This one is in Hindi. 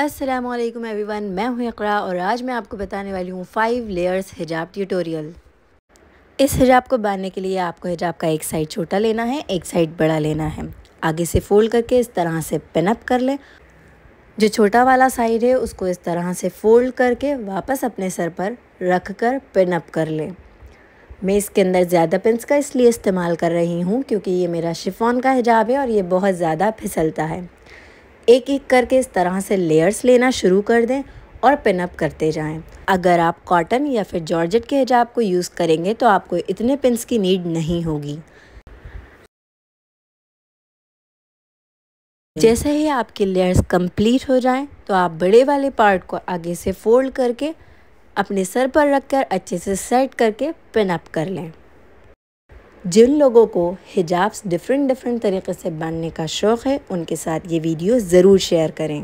अस्सलाम वालेकुम एवरीवन मैं हूं इकरा और आज मैं आपको बताने वाली हूं फाइव लेयर्स हिजाब ट्यूटोरियल इस हिजाब को बांधने के लिए आपको हिजाब का एक साइड छोटा लेना है एक साइड बड़ा लेना है आगे से फोल्ड करके इस तरह से पिनअप कर लें जो छोटा वाला साइड है उसको इस तरह से फोल्ड करके वापस अपने सर पर रख कर पिनअप कर लें मैं इसके अंदर ज़्यादा पिंस का इसलिए इस्तेमाल कर रही हूँ क्योंकि ये मेरा शिफॉन का हिजाब है और ये बहुत ज़्यादा फिसलता है एक एक करके इस तरह से लेयर्स लेना शुरू कर दें और पिनअप करते जाएं। अगर आप कॉटन या फिर जॉर्जेट के हिजाब को यूज़ करेंगे तो आपको इतने पिंस की नीड नहीं होगी जैसे ही आपके लेयर्स कंप्लीट हो जाएं तो आप बड़े वाले पार्ट को आगे से फोल्ड करके अपने सर पर रखकर अच्छे से सेट करके पिनअप कर लें जिन लोगों को हिजाब्स डिफरेंट डिफरेंट तरीके से बांधने का शौक़ है उनके साथ ये वीडियो ज़रूर शेयर करें